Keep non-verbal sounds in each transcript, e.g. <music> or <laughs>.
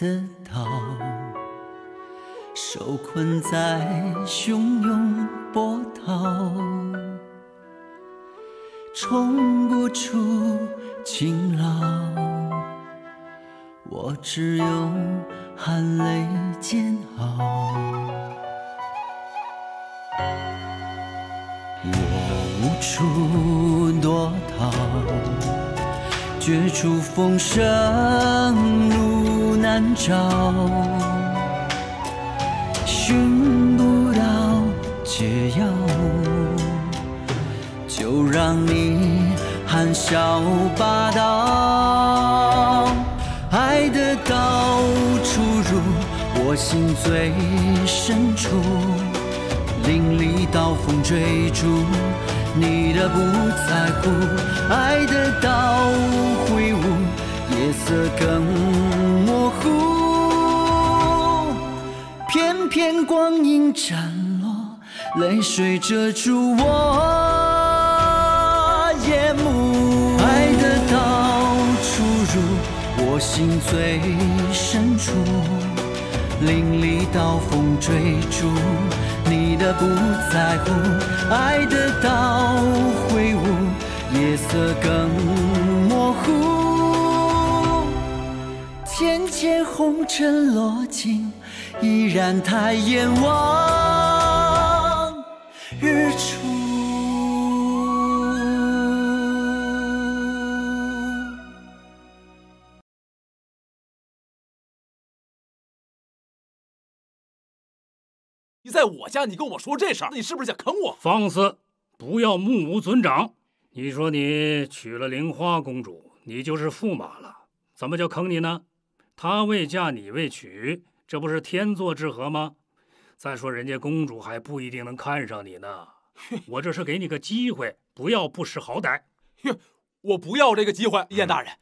的岛，受困在汹涌波涛，冲不出勤劳，我只有含泪煎熬。我无处躲逃，绝处逢生路。难找，寻不到解药，就让你含笑霸道。爱的刀出入我心最深处，淋漓刀锋追逐你的不在乎。爱的刀挥舞，夜色更。斩落泪水，遮住我眼目。爱的到出入我心最深处，淋漓刀锋追逐你的不在乎。爱的到挥舞，夜色更模糊。浅浅红尘落尽。依然抬眼望日出。你在我家，你跟我说这事儿，那你是不是想坑我？放肆！不要目无尊长。你说你娶了菱花公主，你就是驸马了，怎么就坑你呢？她未嫁，你未娶。这不是天作之合吗？再说人家公主还不一定能看上你呢。我这是给你个机会，不要不识好歹。哼，我不要这个机会。燕大人，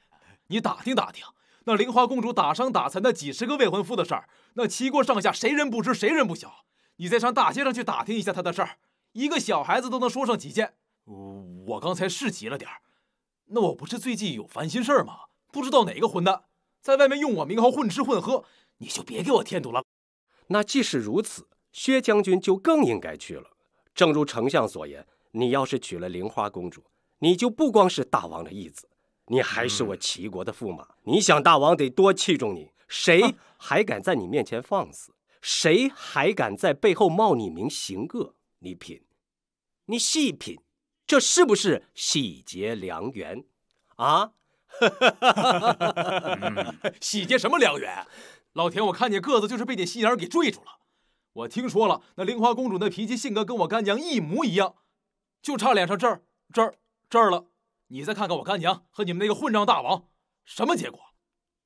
你打听打听，那玲花公主打伤打残那几十个未婚夫的事儿，那齐国上下谁人不知谁人不晓？你再上大街上去打听一下她的事儿，一个小孩子都能说上几件。我刚才是急了点儿，那我不是最近有烦心事儿吗？不知道哪个混蛋在外面用我名号混吃混喝。你就别给我添堵了。那即使如此，薛将军就更应该去了。正如丞相所言，你要是娶了菱花公主，你就不光是大王的义子，你还是我齐国的驸马。你想大王得多器重你？谁还敢在你面前放肆？谁还敢在背后冒你名行恶？你品，你细品，这是不是喜结良缘？啊？喜 <laughs> 结什么良缘？老田，我看你个子就是被你心眼给坠住了。我听说了，那灵花公主那脾气性格跟我干娘一模一样，就差脸上这儿、这儿、这儿了。你再看看我干娘和你们那个混账大王，什么结果？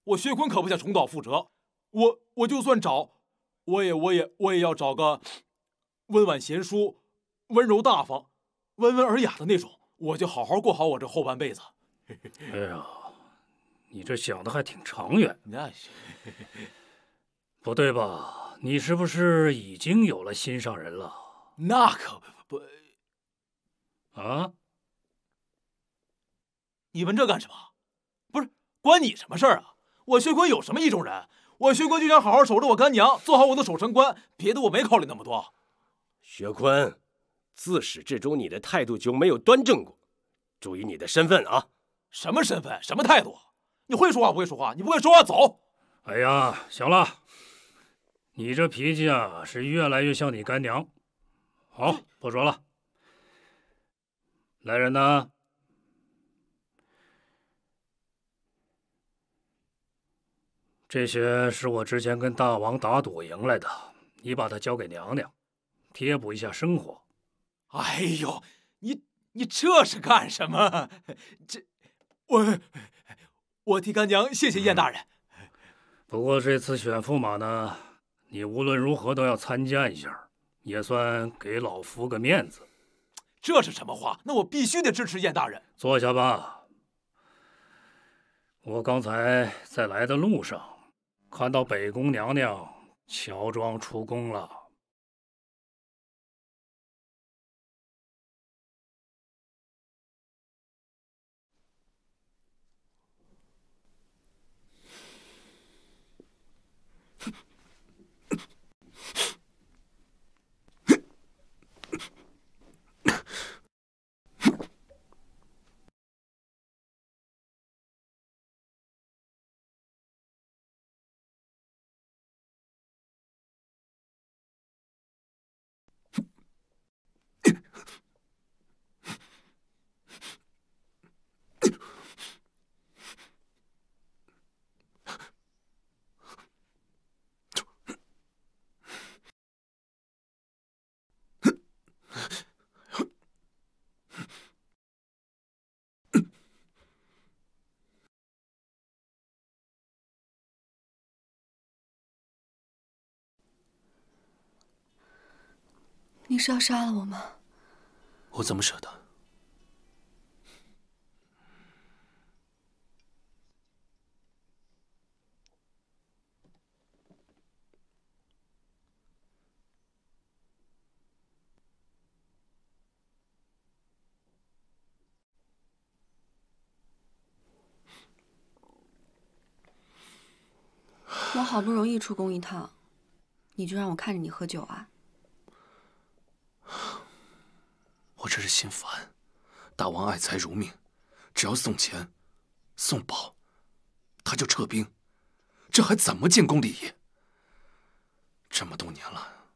我薛坤可不想重蹈覆辙。我我就算找，我也、我也、我也要找个温婉贤淑、温柔大方、温文尔雅的那种。我就好好过好我这后半辈子。哎呀，你这想的还挺长远。那行。不对吧？你是不是已经有了心上人了？那可不，啊？你问这干什么？不是关你什么事儿啊？我薛坤有什么意中人？我薛坤就想好好守着我干娘，做好我的守城官，别的我没考虑那么多。薛坤，自始至终你的态度就没有端正过，注意你的身份啊！什么身份？什么态度？你会说话不会说话？你不会说话走！哎呀，行了。你这脾气啊，是越来越像你干娘。好，不说了。来人呐！这些是我之前跟大王打赌赢来的，你把它交给娘娘，贴补一下生活。哎呦，你你这是干什么？这我我替干娘谢谢燕大人。不过这次选驸马呢？你无论如何都要参加一下，也算给老夫个面子。这是什么话？那我必须得支持燕大人。坐下吧。我刚才在来的路上，看到北宫娘娘乔装出宫了。你是要杀了我吗？我怎么舍得？我好不容易出宫一趟，你就让我看着你喝酒啊？我真是心烦，大王爱财如命，只要送钱送宝，他就撤兵，这还怎么建功立业？这么多年了，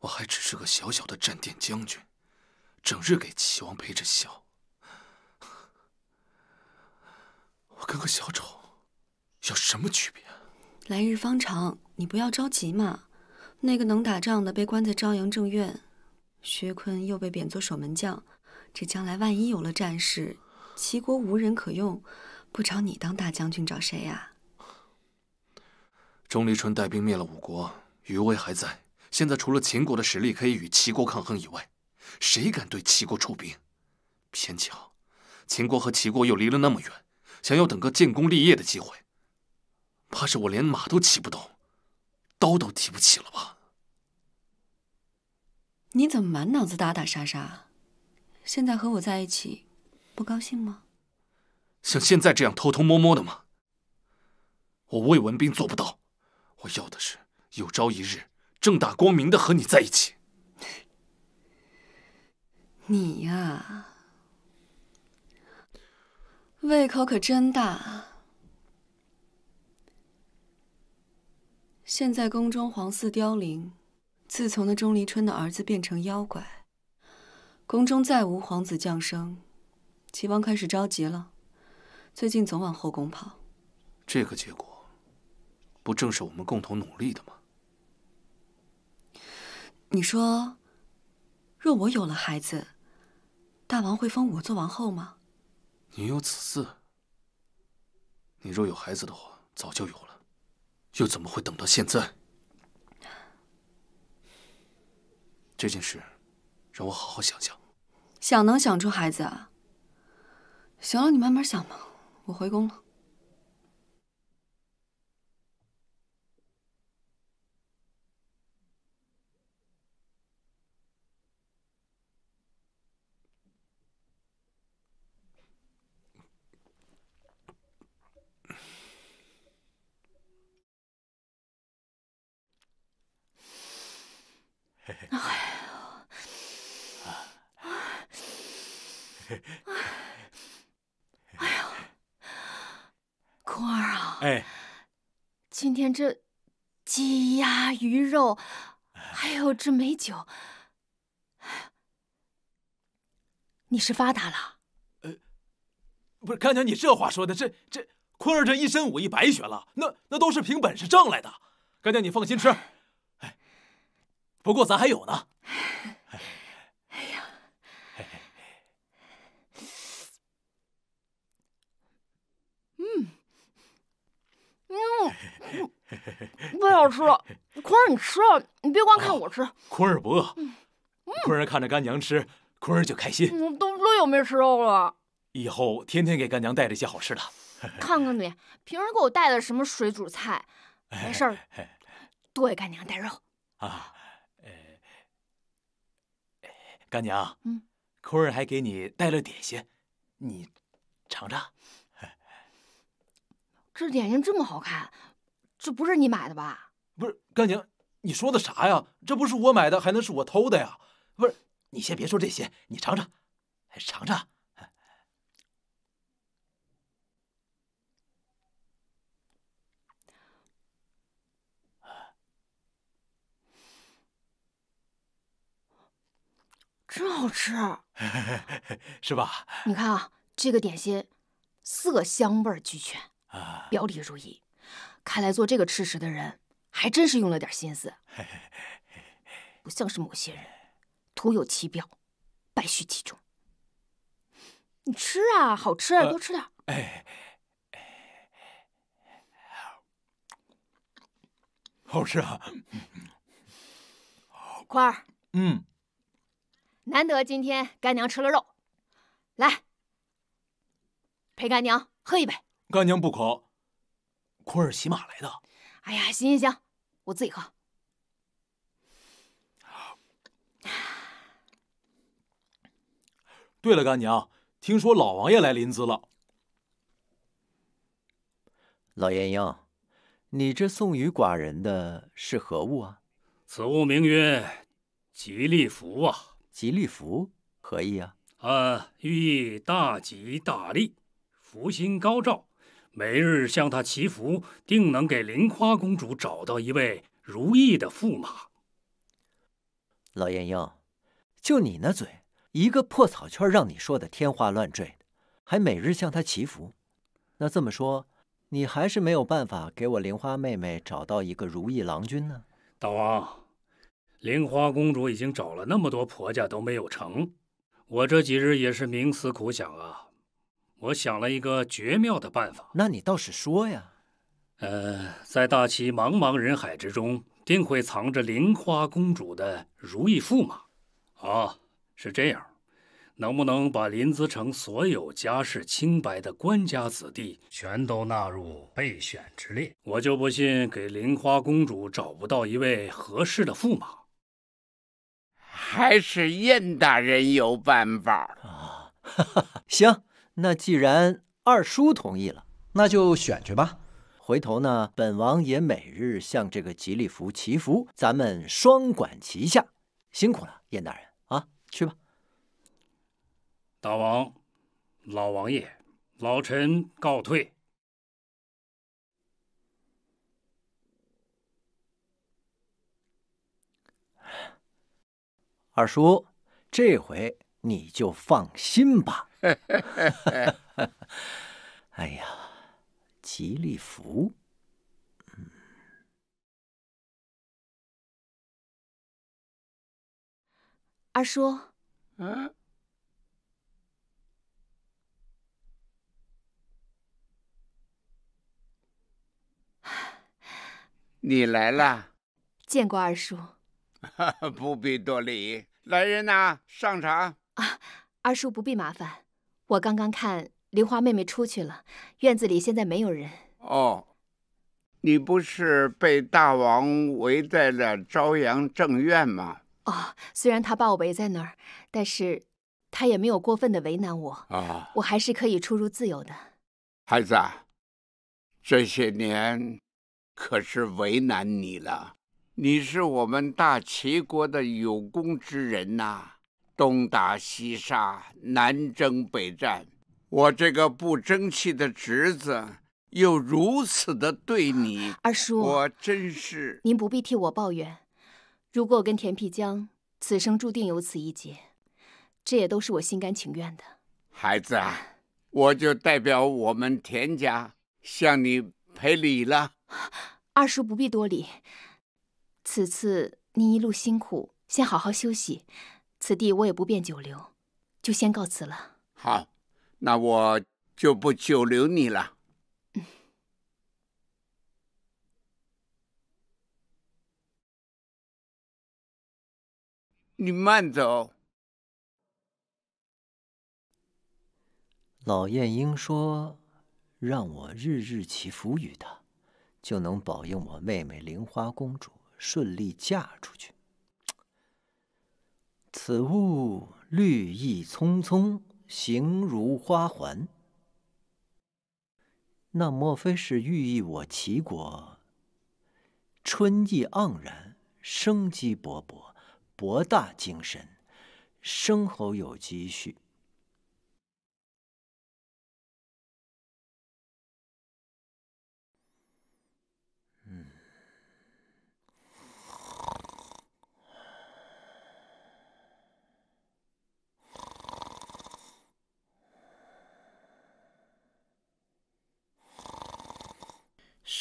我还只是个小小的战殿将军，整日给齐王陪着笑，我跟个小丑有什么区别？来日方长，你不要着急嘛。那个能打仗的被关在朝阳正院。薛坤又被贬做守门将，这将来万一有了战事，齐国无人可用，不找你当大将军，找谁呀？钟离春带兵灭了五国，余威还在。现在除了秦国的实力可以与齐国抗衡以外，谁敢对齐国出兵？偏巧，秦国和齐国又离了那么远，想要等个建功立业的机会，怕是我连马都骑不动，刀都提不起了吧？你怎么满脑子打打杀杀？现在和我在一起，不高兴吗？像现在这样偷偷摸摸的吗？我魏文斌做不到。我要的是有朝一日正大光明的和你在一起。你，呀，胃口可真大。现在宫中皇嗣凋零。自从那钟离春的儿子变成妖怪，宫中再无皇子降生，齐王开始着急了，最近总往后宫跑。这个结果，不正是我们共同努力的吗？你说，若我有了孩子，大王会封我做王后吗？你有子嗣？你若有孩子的话，早就有了，又怎么会等到现在？这件事，让我好好想想。想能想出孩子啊？行了，你慢慢想吧。我回宫了。嘿嘿。哎，哎呀，坤儿啊，哎，今天这鸡鸭鱼肉，还有这美酒，你是发达了。不是干娘，你这话说的，这这坤儿这一身武艺白学了，那那都是凭本事挣来的。干娘你放心吃，哎，不过咱还有呢。嗯，不想吃了。坤儿，你吃啊！你别光看我吃。坤儿不饿。坤儿看着干娘吃，坤儿就开心。都多久没吃肉了？以后天天给干娘带这些好吃的。看看你平时给我带的什么水煮菜，<laughs> 没事儿。<laughs> 多给干娘带肉。啊，呃，干娘，嗯，坤儿还给你带了点心，你尝尝。这点心这么好看，这不是你买的吧？不是，干娘，你说的啥呀？这不是我买的，还能是我偷的呀？不是，你先别说这些，你尝尝，尝尝，<laughs> 真好吃，<laughs> 是吧？你看啊，这个点心，色香味俱全。表里如一，看来做这个吃食的人还真是用了点心思，<laughs> 不像是某些人徒有其表，败絮其中。你吃啊，好吃，多吃点。哎，好吃啊！<clears throat> 宽儿，嗯，难得今天干娘吃了肉，来陪干娘喝一杯。干娘不渴，坤儿骑马来的。哎呀，行行行，我自己喝。对了，干娘，听说老王爷来临淄了。老燕英，你这送与寡人的是何物啊？此物名曰吉利符啊。吉利符何意啊？呃，寓意大吉大利，福星高照。每日向他祈福，定能给灵花公主找到一位如意的驸马。老燕鹰，就你那嘴，一个破草圈让你说的天花乱坠还每日向他祈福。那这么说，你还是没有办法给我灵花妹妹找到一个如意郎君呢？大王，灵花公主已经找了那么多婆家都没有成，我这几日也是冥思苦想啊。我想了一个绝妙的办法，那你倒是说呀。呃，在大齐茫茫人海之中，定会藏着莲花公主的如意驸马。啊，是这样，能不能把临淄城所有家世清白的官家子弟，全都纳入备选之列？我就不信给莲花公主找不到一位合适的驸马。还是燕大人有办法啊！行。那既然二叔同意了，那就选去吧。回头呢，本王也每日向这个吉利服祈福，咱们双管齐下。辛苦了，燕大人啊，去吧。大王，老王爷，老臣告退。二叔，这回你就放心吧。<laughs> 哎呀，吉利服。二叔。嗯。<sighs> 你来了，见过二叔。<laughs> 不必多礼。来人呐，上茶。啊，二叔不必麻烦。我刚刚看梨花妹妹出去了，院子里现在没有人。哦，你不是被大王围在了朝阳正院吗？哦，虽然他把我围在那儿，但是他也没有过分的为难我啊，我还是可以出入自由的。孩子，这些年可是为难你了，你是我们大齐国的有功之人呐。东打西杀，南征北战，我这个不争气的侄子又如此的对你，二叔，我真是……您不必替我抱怨。如果我跟田辟疆此生注定有此一劫，这也都是我心甘情愿的。孩子啊，我就代表我们田家向你赔礼了。二叔不必多礼，此次您一路辛苦，先好好休息。此地我也不便久留，就先告辞了。好，那我就不久留你了。你慢走。老燕英说，让我日日祈福于他，就能保佑我妹妹灵花公主顺利嫁出去。此物绿意葱葱，形如花环，那莫非是寓意我齐国春意盎然，生机勃勃，博大精深，生侯有积蓄？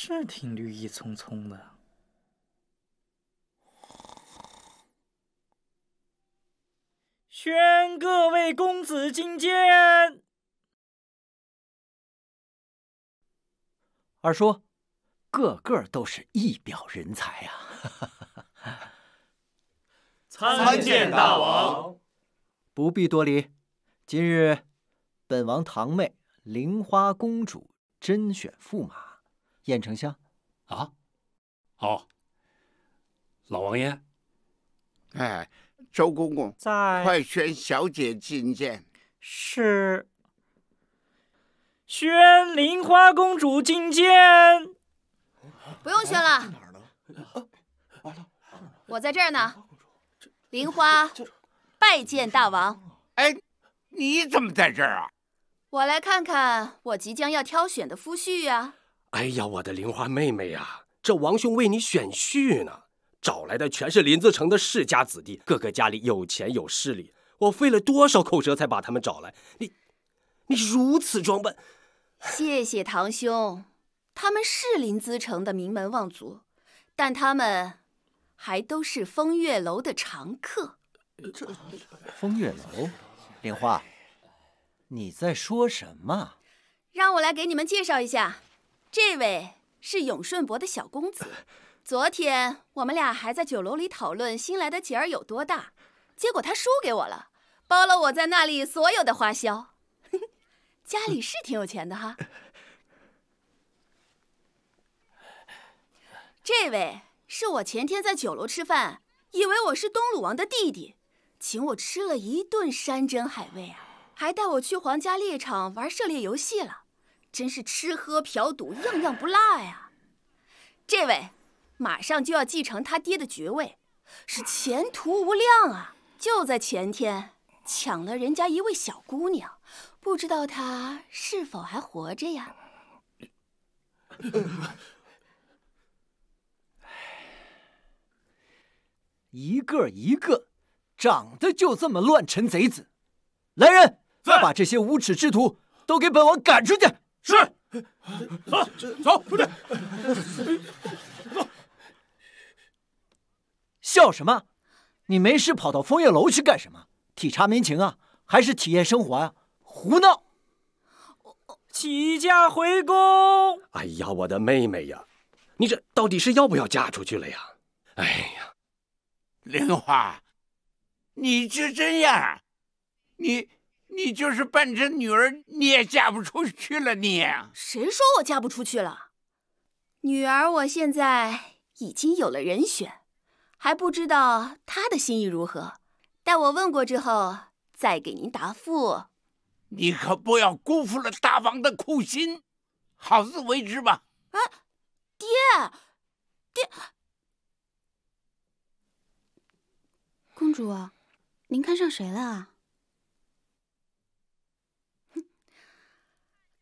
是挺绿意葱葱的。宣各位公子觐见。二叔，个个都是一表人才啊！参见大王。不必多礼。今日，本王堂妹菱花公主甄选驸马。燕丞相，啊，好，老王爷，哎，周公公在，快宣小姐觐见。是，宣菱花公主觐见。不用宣了。哪呢？了，我在这儿呢。菱花，拜见大王。哎，你怎么在这儿啊？我来看看我即将要挑选的夫婿呀。哎呀，我的玲花妹妹呀，这王兄为你选婿呢，找来的全是林子城的世家子弟，个个家里有钱有势力。我费了多少口舌才把他们找来？你，你如此装笨！谢谢堂兄，他们是林子城的名门望族，但他们还都是风月楼的常客。这风月楼，玲花，你在说什么？让我来给你们介绍一下。这位是永顺伯的小公子，昨天我们俩还在酒楼里讨论新来的姐儿有多大，结果他输给我了，包了我在那里所有的花销。<laughs> 家里是挺有钱的哈。这位是我前天在酒楼吃饭，以为我是东鲁王的弟弟，请我吃了一顿山珍海味啊，还带我去皇家猎场玩射猎游戏了。真是吃喝嫖赌样样不落呀！这位马上就要继承他爹的爵位，是前途无量啊！就在前天抢了人家一位小姑娘，不知道她是否还活着呀？一个一个长得就这么乱臣贼子！来人，把这些无耻之徒都给本王赶出去！是，走走，出去。走，笑什么？你没事跑到枫叶楼去干什么？体察民情啊，还是体验生活啊？胡闹！起驾回宫。哎呀，我的妹妹呀，你这到底是要不要嫁出去了呀？哎呀，莲花，你这真呀，你。你就是扮成女儿，你也嫁不出去了。你谁说我嫁不出去了？女儿，我现在已经有了人选，还不知道她的心意如何。待我问过之后再给您答复。你可不要辜负了大王的苦心，好自为之吧。啊，爹，爹，公主，您看上谁了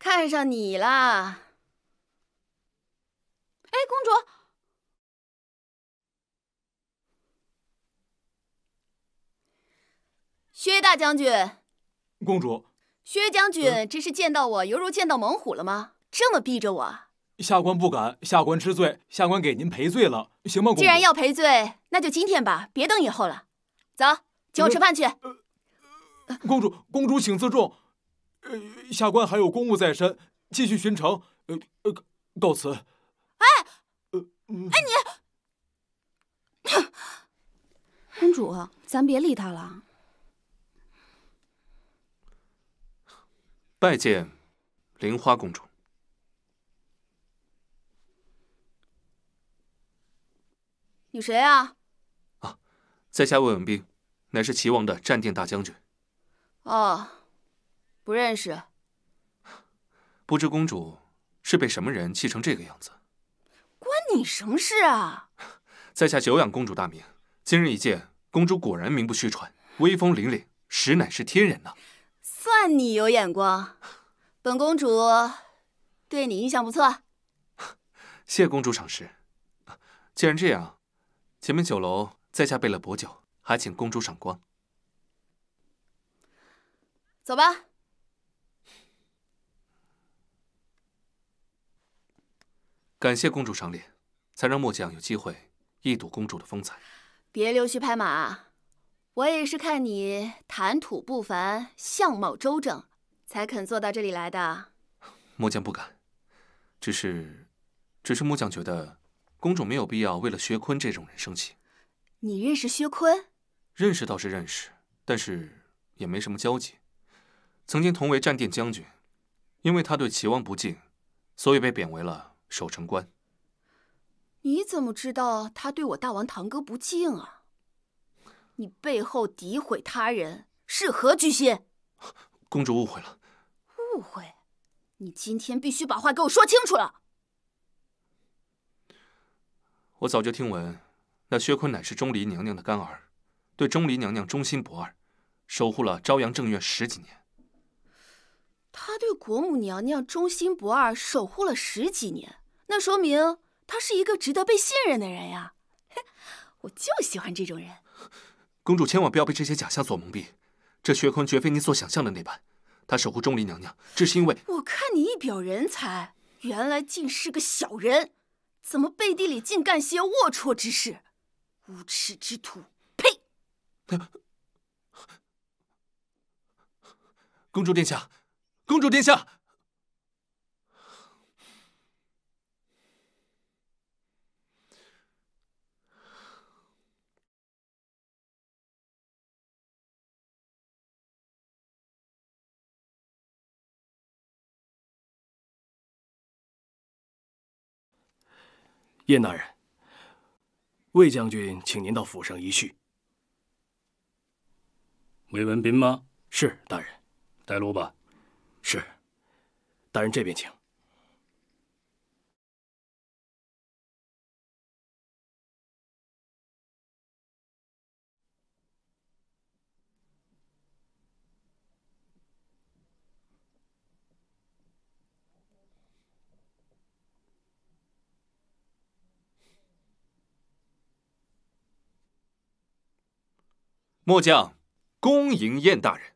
看上你了，哎，公主，薛大将军。公主。薛将军，这是见到我犹如见到猛虎了吗？这么避着我？下官不敢，下官知罪，下官给您赔罪了，行吗，既然要赔罪，那就今天吧，别等以后了。走，请我吃饭去。公主，公主，请自重。下官还有公务在身，继续巡城，呃，告辞。哎，呃，哎你，公主，咱别理他了。拜见，菱花公主。你谁啊？啊，在下魏文斌，乃是齐王的战殿大将军。哦。不认识，不知公主是被什么人气成这个样子，关你什么事啊？<laughs> 在下久仰公主大名，今日一见，公主果然名不虚传，威风凛凛，实乃是天人呐！算你有眼光，本公主对你印象不错。<laughs> 谢公主赏识，既然这样，前面酒楼在下备了薄酒，还请公主赏光。走吧。感谢公主赏脸，才让末将有机会一睹公主的风采。别溜须拍马，我也是看你谈吐不凡，相貌周正，才肯坐到这里来的。<laughs> 末将不敢，只是，只是末将觉得，公主没有必要为了薛坤这种人生气。你认识薛坤？认识倒是认识，但是也没什么交集。曾经同为战殿将军，因为他对齐王不敬，所以被贬为了。守城关，你怎么知道他对我大王堂哥不敬啊？你背后诋毁他人是何居心？公主误会了。误会？你今天必须把话给我说清楚了。我早就听闻，那薛坤乃是钟离娘娘的干儿，对钟离娘娘忠心不二，守护了朝阳正院十几年。他对国母娘娘忠心不二，守护了十几年，那说明他是一个值得被信任的人呀。我就喜欢这种人。公主千万不要被这些假象所蒙蔽，这薛坤绝非你所想象的那般。他守护钟离娘娘，只是因为……我看你一表人才，原来竟是个小人，怎么背地里尽干些龌龊之事？无耻之徒！呸！公主殿下。公主殿下，燕大人，魏将军，请您到府上一叙。魏文斌吗？是大人，带路吧。是，大人这边请。末将恭迎燕大人。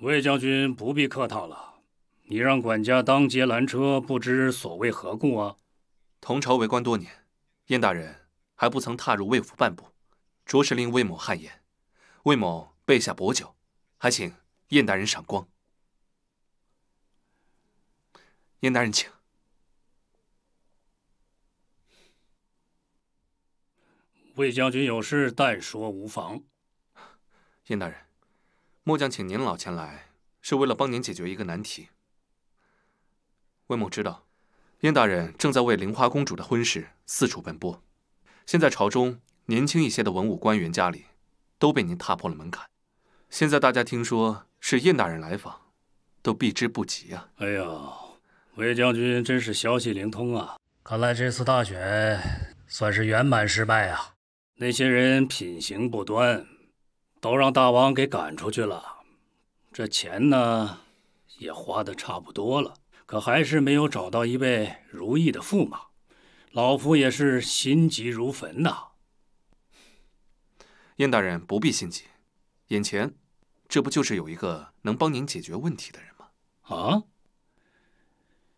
魏将军不必客套了，你让管家当街拦车，不知所谓何故啊？同朝为官多年，燕大人还不曾踏入魏府半步，着实令魏某汗颜。魏某备下薄酒，还请燕大人赏光。燕大人，请。魏将军有事但说无妨，燕大人。末将请您老前来，是为了帮您解决一个难题。魏某知道，燕大人正在为灵花公主的婚事四处奔波。现在朝中年轻一些的文武官员家里，都被您踏破了门槛。现在大家听说是燕大人来访，都避之不及啊。哎呦，魏将军真是消息灵通啊！看来这次大选算是圆满失败啊。那些人品行不端。都让大王给赶出去了，这钱呢也花的差不多了，可还是没有找到一位如意的驸马，老夫也是心急如焚呐。燕大人不必心急，眼前这不就是有一个能帮您解决问题的人吗？啊？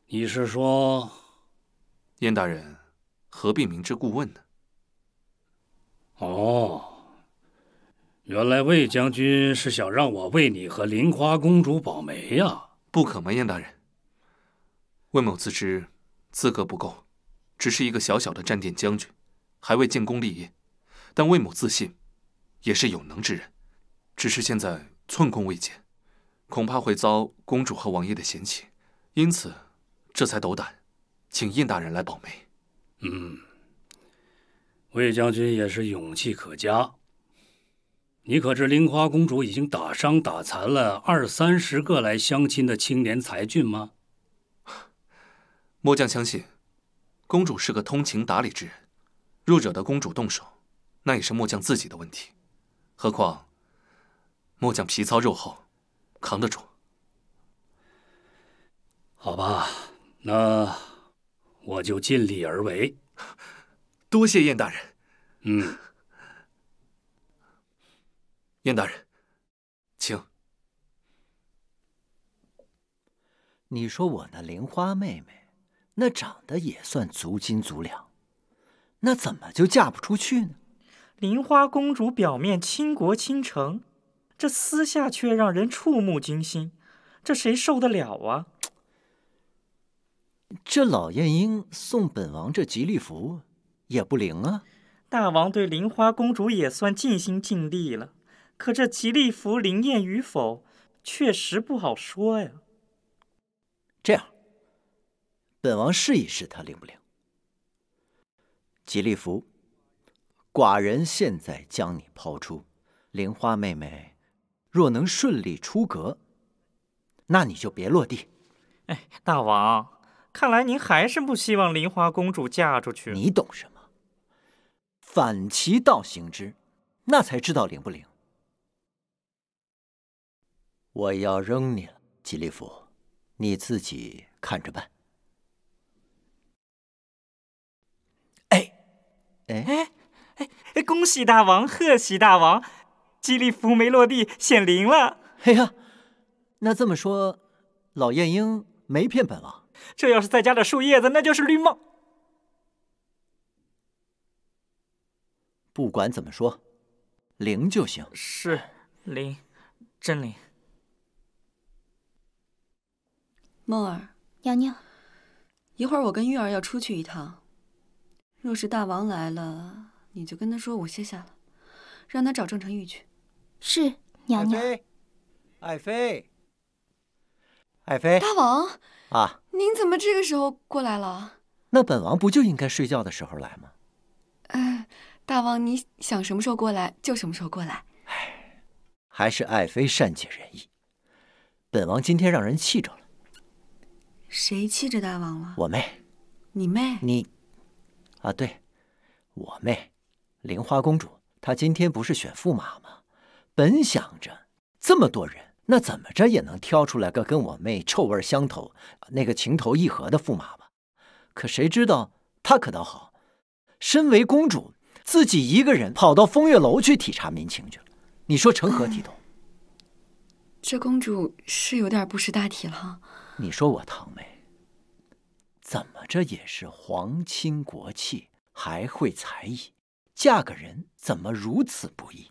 你是说，燕大人何必明知故问呢？哦。原来魏将军是想让我为你和林花公主保媒呀？不可，燕大人。魏某自知资格不够，只是一个小小的战殿将军，还未建功立业。但魏某自信，也是有能之人，只是现在寸功未建，恐怕会遭公主和王爷的嫌弃，因此这才斗胆，请燕大人来保媒。嗯，魏将军也是勇气可嘉。你可知灵花公主已经打伤打残了二三十个来相亲的青年才俊吗？末将相信，公主是个通情达理之人，若惹得公主动手，那也是末将自己的问题。何况，末将皮糙肉厚，扛得住。好吧，那我就尽力而为。多谢燕大人。嗯。燕大人，请。你说我那菱花妹妹，那长得也算足斤足两，那怎么就嫁不出去呢？菱花公主表面倾国倾城，这私下却让人触目惊心，这谁受得了啊？这老燕鹰送本王这吉利符，也不灵啊。大王对菱花公主也算尽心尽力了。可这吉利服灵验与否，确实不好说呀。这样，本王试一试他灵不灵。吉利服，寡人现在将你抛出。菱花妹妹，若能顺利出阁，那你就别落地。哎，大王，看来您还是不希望菱花公主嫁出去。你懂什么？反其道行之，那才知道灵不灵。我要扔你了，吉利服，你自己看着办。哎哎哎哎！恭喜大王，贺喜大王，吉利服没落地显灵了。哎呀，那这么说，老晏鹰没骗本王。这要是再加点树叶子，那就是绿帽。不管怎么说，灵就行。是灵，真灵。梦儿，娘娘，一会儿我跟玉儿要出去一趟。若是大王来了，你就跟他说我歇下了，让他找郑成玉去。是，娘娘。爱妃，爱妃，爱妃，大王啊！您怎么这个时候过来了？那本王不就应该睡觉的时候来吗？嗯，大王，你想什么时候过来就什么时候过来。哎，还是爱妃善解人意。本王今天让人气着了。谁气着大王了？我妹，你妹，你，啊对，我妹，莲花公主，她今天不是选驸马吗？本想着这么多人，那怎么着也能挑出来个跟我妹臭味相投、那个情投意合的驸马吧？可谁知道她可倒好，身为公主，自己一个人跑到风月楼去体察民情去了，你说成何体统？这公主是有点不识大体了。你说我堂妹怎么着也是皇亲国戚，还会才艺，嫁个人怎么如此不易？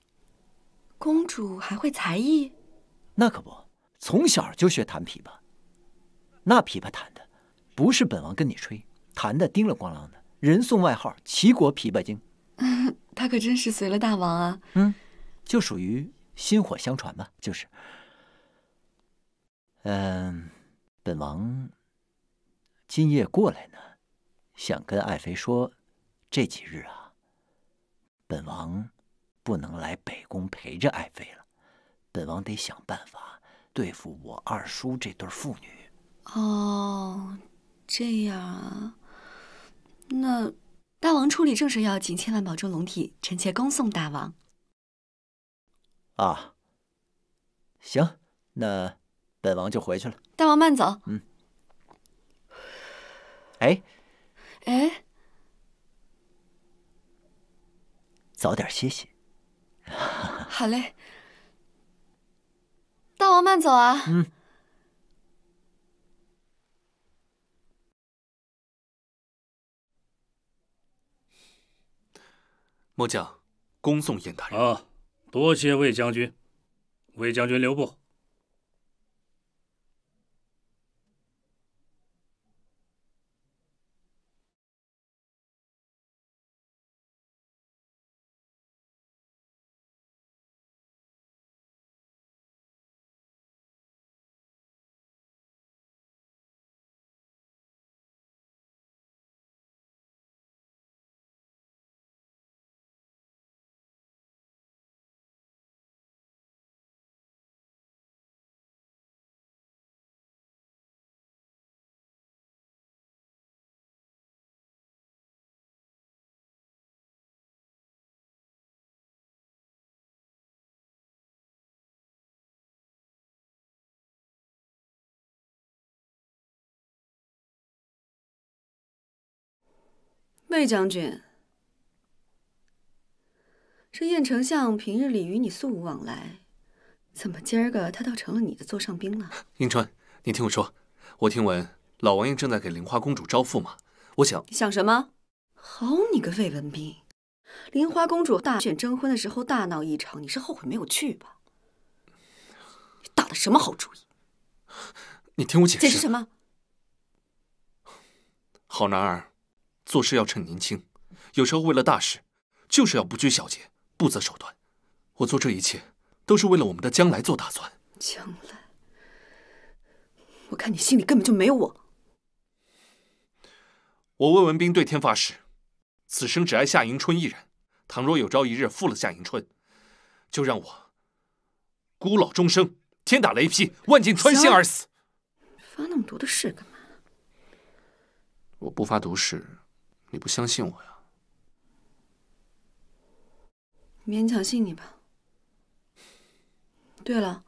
公主还会才艺？那可不，从小就学弹琵琶。那琵琶弹的不是本王跟你吹，弹的叮了咣啷的，人送外号“齐国琵琶精 <laughs> ”。他可真是随了大王啊！嗯，就属于薪火相传吧，就是，嗯。本王今夜过来呢，想跟爱妃说，这几日啊，本王不能来北宫陪着爱妃了，本王得想办法对付我二叔这对父女。哦，这样啊，那大王处理正事要紧，千万保重龙体。臣妾恭送大王。啊，行，那。本王就回去了，大王慢走。嗯。哎，哎，早点歇息。<laughs> 好嘞，大王慢走啊。嗯。末将恭送燕大人啊！多谢魏将军，魏将军留步。魏将军，这燕丞相平日里与你素无往来，怎么今儿个他倒成了你的座上宾了？迎川，你听我说，我听闻老王爷正在给菱花公主招驸马，我想，想什么？好你个魏文斌，菱花公主大选征婚的时候大闹一场，你是后悔没有去吧？你打的什么好主意？你听我解释。解释什么？好男儿。做事要趁年轻，有时候为了大事，就是要不拘小节，不择手段。我做这一切，都是为了我们的将来做打算。将来，我看你心里根本就没有我。我魏文斌对天发誓，此生只爱夏迎春一人。倘若有朝一日负了夏迎春，就让我孤老终生，天打雷劈，万箭穿心而死。发那么多的誓干嘛？我不发毒誓。你不相信我呀？勉强信你吧。对了，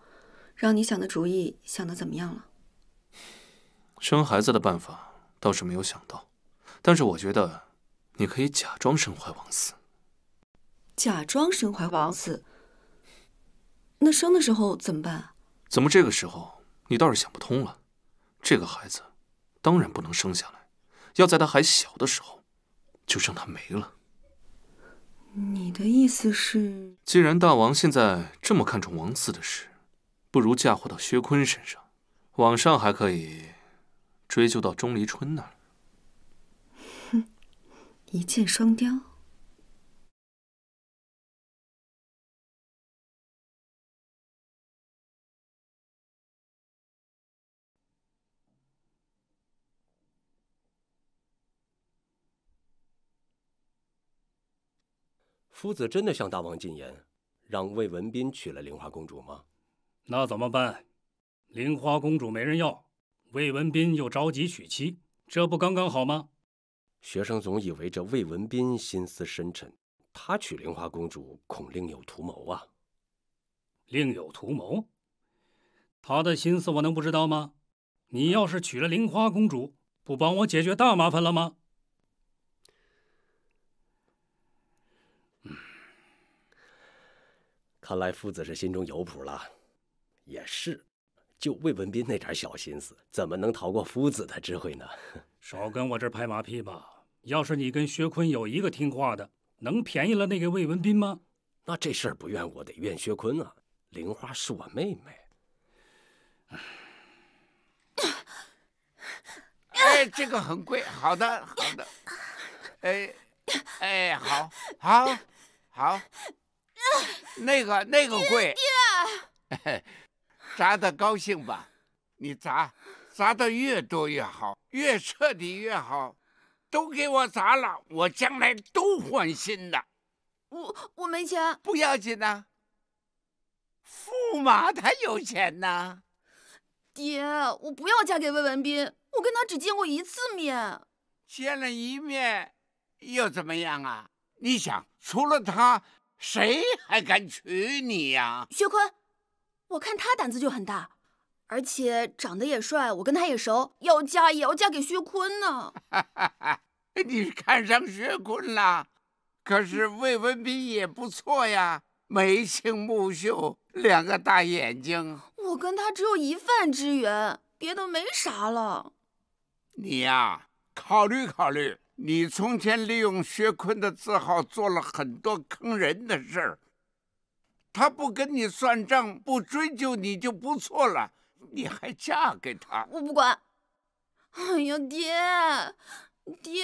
让你想的主意想的怎么样了？生孩子的办法倒是没有想到，但是我觉得你可以假装身怀王子。假装身怀王子，那生的时候怎么办？怎么这个时候你倒是想不通了？这个孩子当然不能生下来，要在他还小的时候。就让他没了。你的意思是，既然大王现在这么看重王四的事，不如嫁祸到薛坤身上，往上还可以追究到钟离春那儿。哼，一箭双雕。夫子真的向大王进言，让魏文斌娶了玲花公主吗？那怎么办？玲花公主没人要，魏文斌又着急娶妻，这不刚刚好吗？学生总以为这魏文斌心思深沉，他娶玲花公主恐另有图谋啊！另有图谋？他的心思我能不知道吗？你要是娶了玲花公主，不帮我解决大麻烦了吗？看来夫子是心中有谱了，也是。就魏文斌那点小心思，怎么能逃过夫子的智慧呢？<laughs> 少跟我这拍马屁吧！要是你跟薛坤有一个听话的，能便宜了那个魏文斌吗？那这事儿不怨我，得怨薛坤啊！玲花是我妹妹。哎，这个很贵。好的，好的。哎，哎，好，好，好。<laughs> 那个那个贵。爹，<laughs> 砸的高兴吧，你砸，砸的越多越好，越彻底越好，都给我砸了，我将来都换新的。我我没钱，不要紧的，驸马他有钱呐。爹，我不要嫁给魏文斌，我跟他只见过一次面。见了一面又怎么样啊？你想，除了他。谁还敢娶你呀，薛坤？我看他胆子就很大，而且长得也帅，我跟他也熟，要嫁也要嫁给薛坤呢。<laughs> 你看上薛坤了，可是魏文斌也不错呀，眉清目秀，两个大眼睛。我跟他只有一饭之缘，别的没啥了。你呀，考虑考虑。你从前利用薛坤的字号做了很多坑人的事儿，他不跟你算账、不追究你就不错了，你还嫁给他？我不管！哎呀，爹，爹，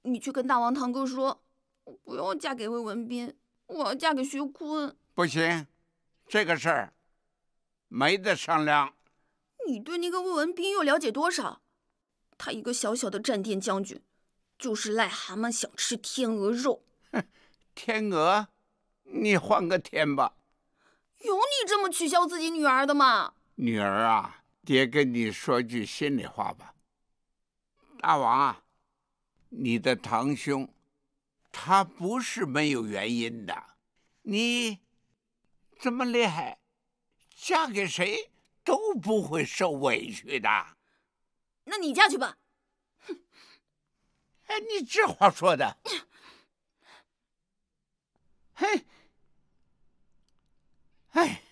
你去跟大王堂哥说，不要嫁给魏文斌，我要嫁给薛坤。不行，这个事儿没得商量。你对那个魏文斌又了解多少？他一个小小的战殿将军，就是癞蛤蟆想吃天鹅肉。哼，<laughs> 天鹅，你换个天吧！有你这么取笑自己女儿的吗？女儿啊，爹跟你说句心里话吧。大王啊，你的堂兄，他不是没有原因的。你这么厉害，嫁给谁都不会受委屈的。那你嫁去吧！哼，哎，你这话说的……哎，哎，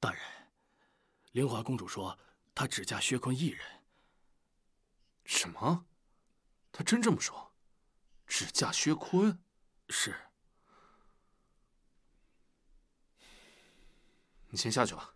大人，灵华公主说她只嫁薛坤一人。什么？她真这么说？只嫁薛坤？是。你先下去吧。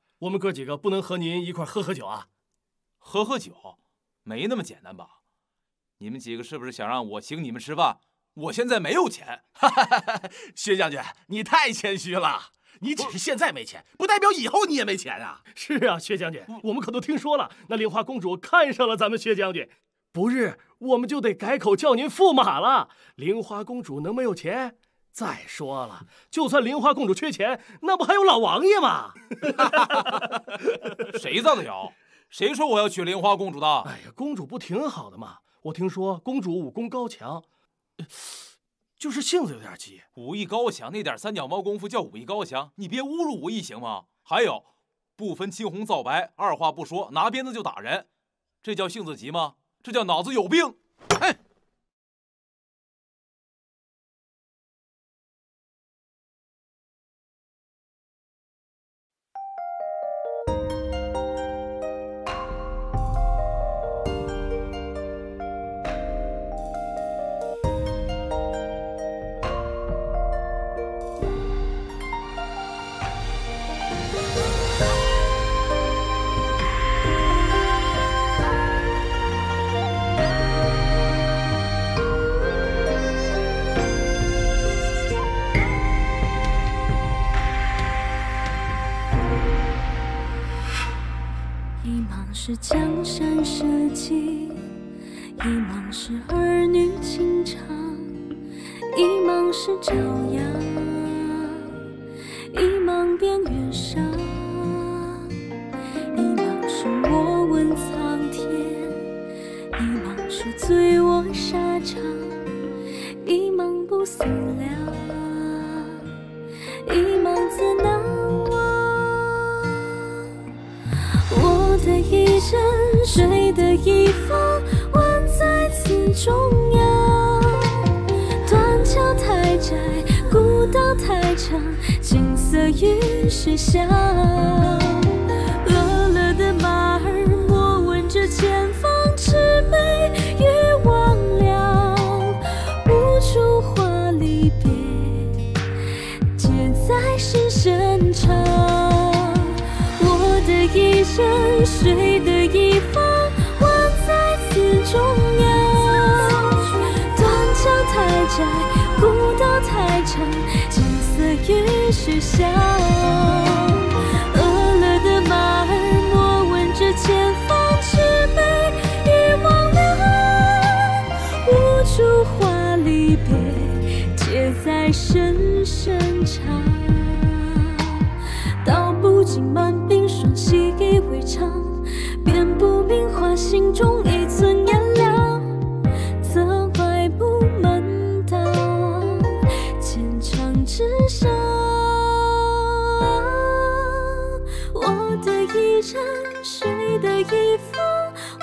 我们哥几个不能和您一块喝喝酒啊，喝喝酒没那么简单吧？你们几个是不是想让我请你们吃饭？我现在没有钱。薛将军，你太谦虚了。你只是现在没钱，不代表以后你也没钱啊。是啊，薛将军，我们可都听说了，那灵花公主看上了咱们薛将军，不日我们就得改口叫您驸马了。灵花公主能没有钱？再说了，就算莲花公主缺钱，那不还有老王爷吗？<laughs> 谁造的谣？谁说我要娶莲花公主的？哎呀，公主不挺好的吗？我听说公主武功高强，就是性子有点急。武艺高强那点三脚猫功夫叫武艺高强？你别侮辱武艺行吗？还有，不分青红皂白，二话不说拿鞭子就打人，这叫性子急吗？这叫脑子有病！哎。是江山社稷，一忙是儿女情长，一忙是朝阳。心中一寸炎凉，责怪不满当，坚强至少。我的一盏，谁的一方，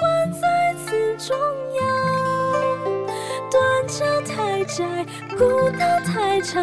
万载此中央。断桥太窄，古道太长。